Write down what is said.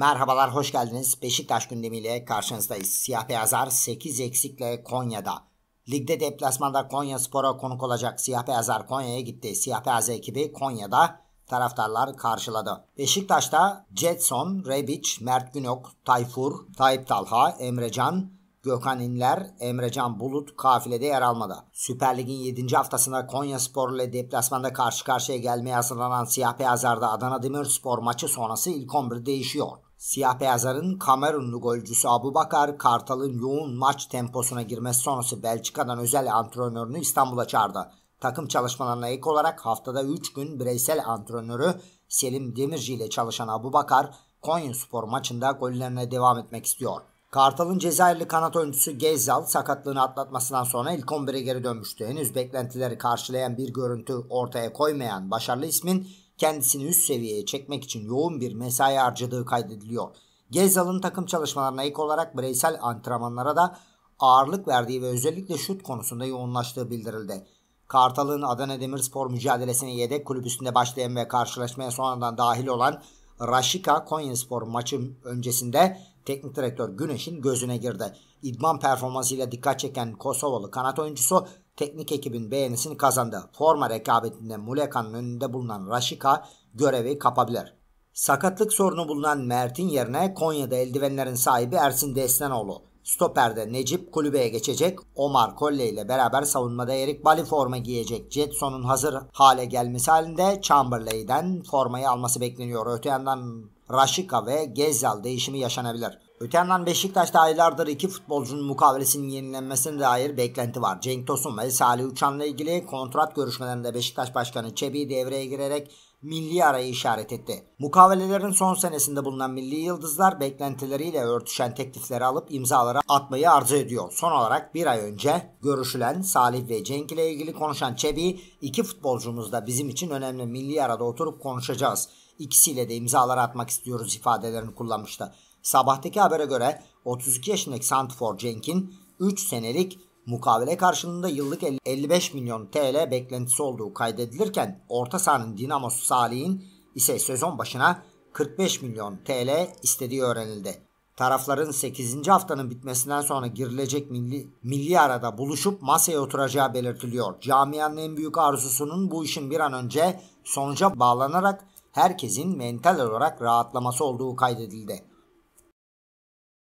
Merhabalar, hoş geldiniz. Beşiktaş gündemiyle karşınızdayız. Siyah Beyazar 8 eksikle Konya'da. Ligde deplasmanda Konya Spor'a konuk olacak Siyah Beyazar Konya'ya gitti. Siyah Beyaz ekibi Konya'da taraftarlar karşıladı. Beşiktaş'ta Jetson, Rebic, Mert Günok, Tayfur, Tayyip Talha, Emrecan, Gökhan İnler, Emrecan Bulut kafilede yer almadı. Süper Lig'in 7. haftasında Konya Spor ile deplasmanda karşı karşıya gelmeye hazırlanan Siyah Beyazlar'da Adana Demirspor maçı sonrası ilk 11 değişiyor. Siyah beyazların Kamerunlu golcüsü Abu Bakar Kartal'ın yoğun maç temposuna girmesi sonrası Belçika'dan özel antrenörünü İstanbul'a çağırdı. Takım çalışmalarına ek olarak haftada 3 gün bireysel antrenörü Selim Demirci ile çalışan Abu Bakar Konya maçında gollerine devam etmek istiyor. Kartal'ın Cezayirli kanat oyuncusu Gezal sakatlığını atlatmasından sonra ilk 11'e geri dönmüştü. Henüz beklentileri karşılayan bir görüntü ortaya koymayan başarılı ismin kendisini üst seviyeye çekmek için yoğun bir mesai harcadığı kaydediliyor. Gezal'ın takım çalışmalarına ek olarak bireysel antrenmanlara da ağırlık verdiği ve özellikle şut konusunda yoğunlaştığı bildirildi. Kartal'ın Adana Demirspor mücadelesine yedek kulübüsünde başlayan ve karşılaşmaya sonradan dahil olan Raşika Konyaspor maçı öncesinde teknik direktör Güneş'in gözüne girdi. İdman performansıyla dikkat çeken Kosovalı kanat oyuncusu teknik ekibin beğenisini kazandı. Forma rekabetinde Muleka'nın önünde bulunan Raşika görevi kapabilir. Sakatlık sorunu bulunan Mert'in yerine Konya'da eldivenlerin sahibi Ersin Destanoğlu. Stoper'de Necip kulübeye geçecek. Omar Kolle ile beraber savunmada Erik Bali forma giyecek. Jetson'un hazır hale gelmesi halinde Chamberlain'den formayı alması bekleniyor. Öte yandan Raşika ve Gezel değişimi yaşanabilir. Öte yandan Beşiktaş'ta aylardır iki futbolcunun mukavelesinin yenilenmesine dair beklenti var. Cenk Tosun ve Salih Uçan'la ilgili kontrat görüşmelerinde Beşiktaş Başkanı Çebi devreye girerek milli arayı işaret etti. Mukavelelerin son senesinde bulunan milli yıldızlar beklentileriyle örtüşen teklifleri alıp imzalara atmayı arzu ediyor. Son olarak bir ay önce görüşülen Salih ve Cenk ile ilgili konuşan Çebi, iki futbolcumuz da bizim için önemli milli arada oturup konuşacağız ikisiyle de imzalar atmak istiyoruz ifadelerini kullanmıştı. Sabahtaki habere göre 32 yaşındaki Santifor Cenk'in 3 senelik mukavele karşılığında yıllık 55 milyon TL beklentisi olduğu kaydedilirken orta sahanın Dinamosu Salih'in ise sezon başına 45 milyon TL istediği öğrenildi. Tarafların 8. haftanın bitmesinden sonra girilecek milli, milli arada buluşup masaya oturacağı belirtiliyor. Camianın en büyük arzusunun bu işin bir an önce sonuca bağlanarak herkesin mental olarak rahatlaması olduğu kaydedildi.